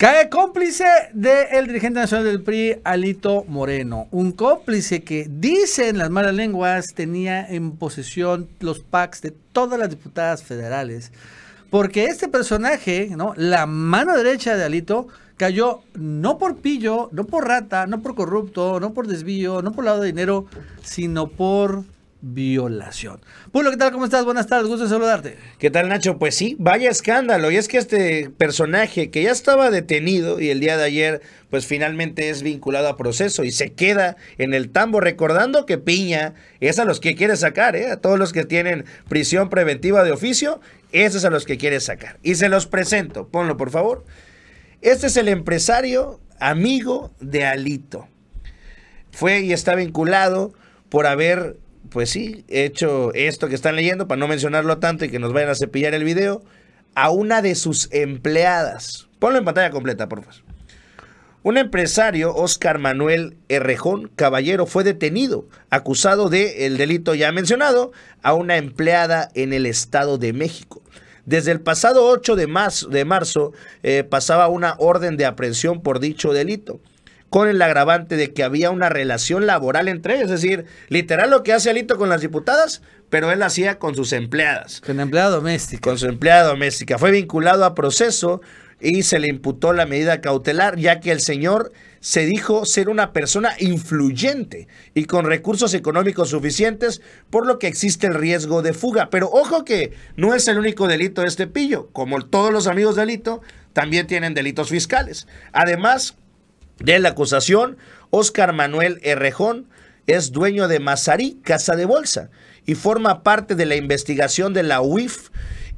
Cae cómplice del dirigente nacional del PRI, Alito Moreno. Un cómplice que, dicen las malas lenguas, tenía en posesión los packs de todas las diputadas federales. Porque este personaje, ¿no? la mano derecha de Alito, cayó no por pillo, no por rata, no por corrupto, no por desvío, no por lado de dinero, sino por violación. Pulo, ¿qué tal? ¿Cómo estás? Buenas tardes, gusto saludarte. ¿Qué tal, Nacho? Pues sí, vaya escándalo. Y es que este personaje que ya estaba detenido y el día de ayer, pues finalmente es vinculado a proceso y se queda en el tambo, recordando que Piña es a los que quiere sacar, ¿eh? a todos los que tienen prisión preventiva de oficio, esos a los que quiere sacar. Y se los presento, ponlo por favor. Este es el empresario amigo de Alito. Fue y está vinculado por haber pues sí, he hecho esto que están leyendo, para no mencionarlo tanto y que nos vayan a cepillar el video, a una de sus empleadas. Ponlo en pantalla completa, por favor. Un empresario, Oscar Manuel Herrejón Caballero, fue detenido, acusado de el delito ya mencionado, a una empleada en el Estado de México. Desde el pasado 8 de marzo, eh, pasaba una orden de aprehensión por dicho delito con el agravante de que había una relación laboral entre ellos. Es decir, literal lo que hace Alito con las diputadas, pero él hacía con sus empleadas. Con empleada doméstica. Con su empleada doméstica. Fue vinculado a proceso y se le imputó la medida cautelar, ya que el señor se dijo ser una persona influyente y con recursos económicos suficientes, por lo que existe el riesgo de fuga. Pero ojo que no es el único delito de este pillo, como todos los amigos de Alito, también tienen delitos fiscales. Además, de la acusación, Óscar Manuel Herrejón es dueño de Mazarí, Casa de Bolsa, y forma parte de la investigación de la UIF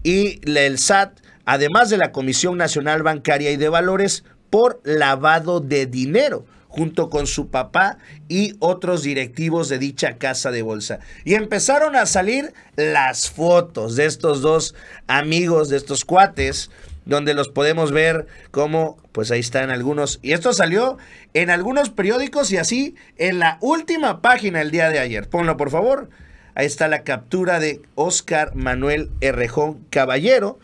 y el SAT, además de la Comisión Nacional Bancaria y de Valores, por lavado de dinero junto con su papá y otros directivos de dicha casa de bolsa. Y empezaron a salir las fotos de estos dos amigos, de estos cuates, donde los podemos ver como, pues ahí están algunos. Y esto salió en algunos periódicos y así en la última página el día de ayer. Ponlo, por favor. Ahí está la captura de Oscar Manuel Herrejón Caballero.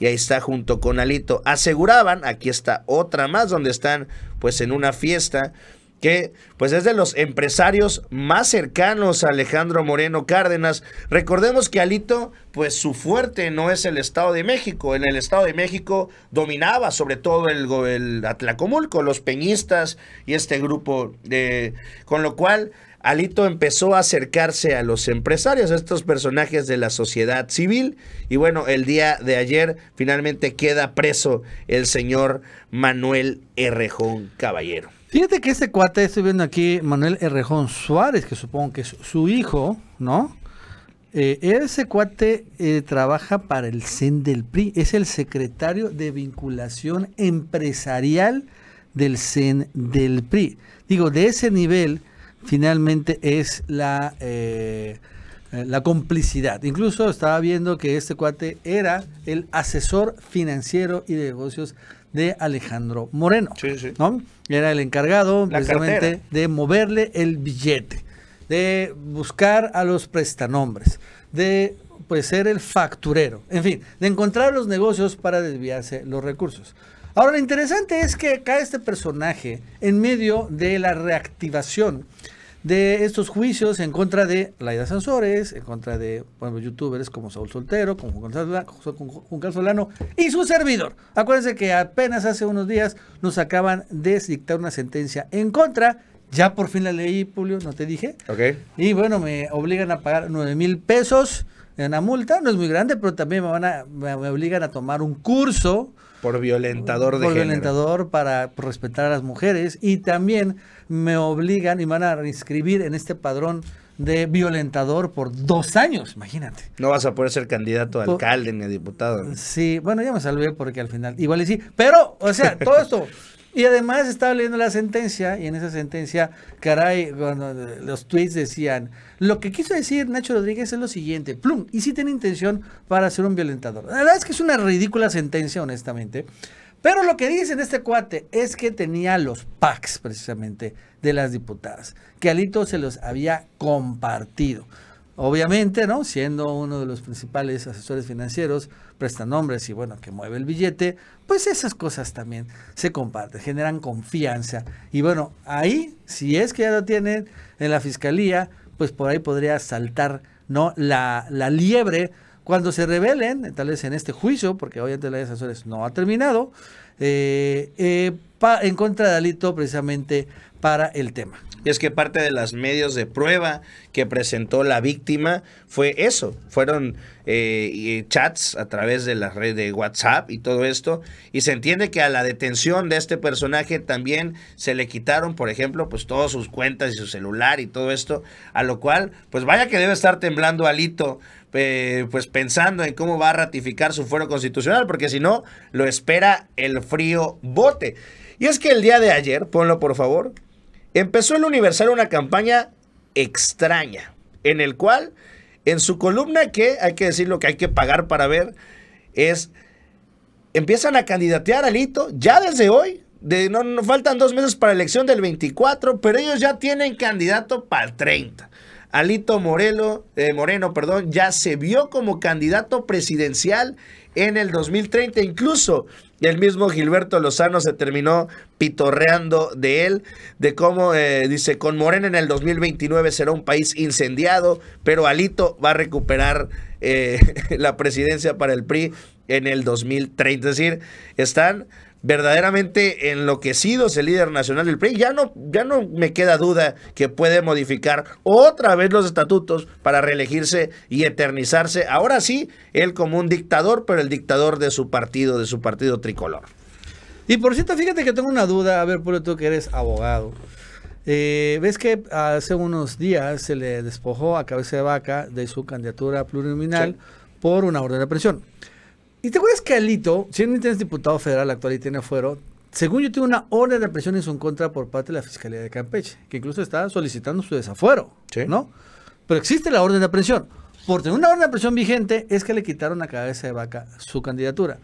Y ahí está junto con Alito. Aseguraban, aquí está otra más donde están pues en una fiesta que pues es de los empresarios más cercanos a Alejandro Moreno Cárdenas. Recordemos que Alito, pues su fuerte no es el Estado de México. En el Estado de México dominaba sobre todo el, Atlacomulco, los peñistas y este grupo, de, con lo cual Alito empezó a acercarse a los empresarios, a estos personajes de la sociedad civil. Y bueno, el día de ayer finalmente queda preso el señor Manuel Herrejón Caballero. Fíjate que ese cuate, estoy viendo aquí, Manuel Herrejón Suárez, que supongo que es su hijo, ¿no? Eh, ese cuate eh, trabaja para el CEN del PRI, es el secretario de vinculación empresarial del CEN del PRI. Digo, de ese nivel, finalmente es la... Eh, eh, la complicidad. Incluso estaba viendo que este cuate era el asesor financiero y de negocios de Alejandro Moreno. Sí, sí. Era el encargado precisamente de moverle el billete, de buscar a los prestanombres, de pues ser el facturero, en fin, de encontrar los negocios para desviarse los recursos. Ahora lo interesante es que acá este personaje, en medio de la reactivación de estos juicios en contra de Laida Sansores, en contra de bueno, youtubers como Saúl Soltero, como Juncal Solano y su servidor. Acuérdense que apenas hace unos días nos acaban de dictar una sentencia en contra. Ya por fin la leí, Julio, no te dije. Ok. Y bueno, me obligan a pagar 9 mil pesos la multa no es muy grande, pero también me, van a, me obligan a tomar un curso. Por violentador de Por violentador para respetar a las mujeres. Y también me obligan y van a reinscribir en este padrón de violentador por dos años, imagínate. No vas a poder ser candidato a alcalde ni diputado. Sí, bueno, ya me salvé porque al final, igual y sí, pero, o sea, todo esto Y además estaba leyendo la sentencia y en esa sentencia, caray, los tweets decían, lo que quiso decir Nacho Rodríguez es lo siguiente, plum, y si tiene intención para ser un violentador. La verdad es que es una ridícula sentencia, honestamente. Pero lo que dice en este cuate es que tenía los packs precisamente de las diputadas, que Alito se los había compartido obviamente, ¿no? Siendo uno de los principales asesores financieros, nombres y bueno, que mueve el billete, pues esas cosas también se comparten, generan confianza. Y bueno, ahí, si es que ya lo tienen en la fiscalía, pues por ahí podría saltar, ¿no? La, la liebre cuando se revelen, tal vez en este juicio, porque obviamente la ley de no ha terminado, eh, eh, en contra de Alito precisamente para el tema. Y es que parte de las medios de prueba que presentó la víctima fue eso, fueron eh, chats a través de la red de WhatsApp y todo esto, y se entiende que a la detención de este personaje también se le quitaron, por ejemplo, pues todas sus cuentas y su celular y todo esto, a lo cual, pues vaya que debe estar temblando Alito eh, pues pensando en cómo va a ratificar su fuero constitucional, porque si no, lo espera el frío bote. Y es que el día de ayer, ponlo por favor, empezó el Universal una campaña extraña, en el cual, en su columna que hay que decir lo que hay que pagar para ver, es, empiezan a candidatear a Lito ya desde hoy. De, no, no faltan dos meses para la elección del 24, pero ellos ya tienen candidato para el 30. Alito Morelo, eh, Moreno perdón, ya se vio como candidato presidencial en el 2030. Incluso el mismo Gilberto Lozano se terminó pitorreando de él, de cómo eh, dice, con Moreno en el 2029 será un país incendiado, pero Alito va a recuperar eh, la presidencia para el PRI en el 2030. Es decir, están verdaderamente es el líder nacional del PRI. Ya no, ya no me queda duda que puede modificar otra vez los estatutos para reelegirse y eternizarse. Ahora sí, él como un dictador, pero el dictador de su partido, de su partido tricolor. Y por cierto, fíjate que tengo una duda, a ver, Puro, tú que eres abogado. Eh, Ves que hace unos días se le despojó a cabeza de vaca de su candidatura plurinominal por una orden de presión. ¿Y te acuerdas que Alito, siendo diputado federal actual y tiene afuero, según yo tiene una orden de presión en su contra por parte de la Fiscalía de Campeche, que incluso está solicitando su desafuero, ¿no? Pero existe la orden de presión. Por tener una orden de presión vigente es que le quitaron a cabeza de vaca su candidatura.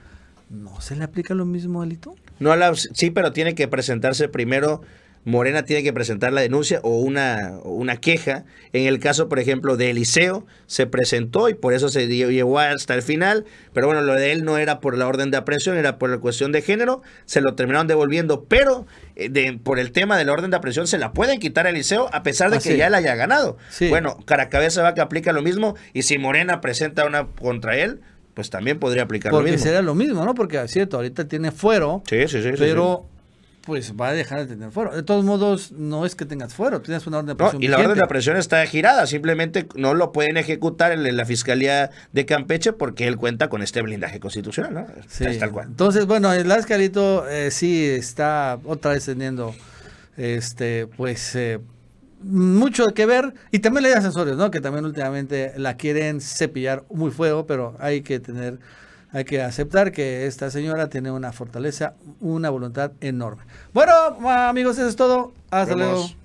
¿No se le aplica lo mismo a Alito? No, sí, pero tiene que presentarse primero Morena tiene que presentar la denuncia o una, una queja. En el caso, por ejemplo, de Eliseo, se presentó y por eso se llevó hasta el final. Pero bueno, lo de él no era por la orden de aprehensión, era por la cuestión de género. Se lo terminaron devolviendo, pero eh, por el tema de la orden de aprehensión se la pueden quitar a Eliseo a pesar de ah, que ya la haya ganado. Bueno, Caracabeza va que aplica lo mismo y si Morena presenta una contra él, pues también podría aplicar bien lo mismo. Porque sería lo mismo, ¿no? Porque es cierto, ahorita tiene fuero, sí, sí, sí, pero pues va a dejar de tener fuero. De todos modos, no es que tengas fuero, tienes una orden de presión. y la orden de presión está girada, simplemente no lo pueden ejecutar en la Fiscalía de Campeche porque él cuenta con este blindaje constitucional, ¿no? tal cual. Entonces, bueno, el Lascarito eh, sí está otra vez teniendo, este, pues, eh, mucho que ver. Y también le hay asesores, ¿no? Que también últimamente la quieren cepillar muy fuego, pero hay que tener hay que aceptar que esta señora tiene una fortaleza, una voluntad enorme. Bueno, amigos, eso es todo. Hasta luego.